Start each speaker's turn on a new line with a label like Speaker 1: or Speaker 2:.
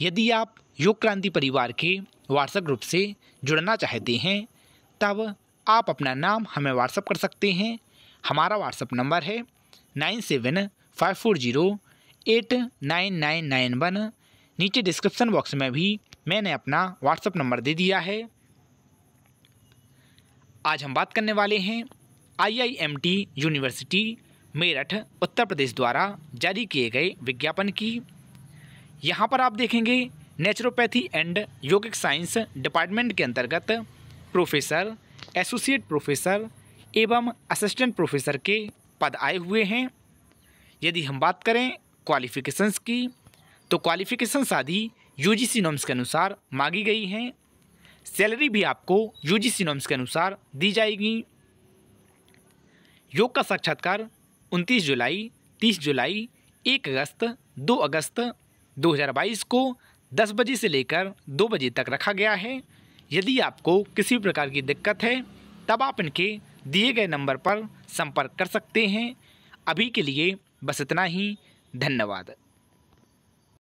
Speaker 1: यदि आप योग क्रांति परिवार के व्हाट्सएप ग्रुप से जुड़ना चाहते हैं तब आप अपना नाम हमें व्हाट्सअप कर सकते हैं हमारा व्हाट्सअप नंबर है nine seven five four zero eight nine nine nine one नीचे डिस्क्रिप्सन बॉक्स में भी मैंने अपना व्हाट्सअप नंबर दे दिया है आज हम बात करने वाले हैं आईआईएमटी यूनिवर्सिटी मेरठ उत्तर प्रदेश द्वारा जारी किए गए विज्ञापन की यहाँ पर आप देखेंगे naturopathy and yogic science department के अंतर्गत प्रोफेसर एसोसिएट प्रोफेसर एवं असिस्टेंट प्रोफेसर के पद आए हुए हैं यदि हम बात करें क्वालिफ़िकेशंस की तो क्वालिफ़िकेशंस आदि यू जी नॉम्स के अनुसार मांगी गई हैं सैलरी भी आपको यू जी नॉम्स के अनुसार दी जाएगी योग का साक्षात्कार 29 जुलाई 30 जुलाई 1 अगस्त 2 अगस्त 2022 को 10 बजे से लेकर 2 बजे तक रखा गया है यदि आपको किसी प्रकार की दिक्कत है तब आप इनके दिए गए नंबर पर संपर्क कर सकते हैं अभी के लिए बस इतना ही धन्यवाद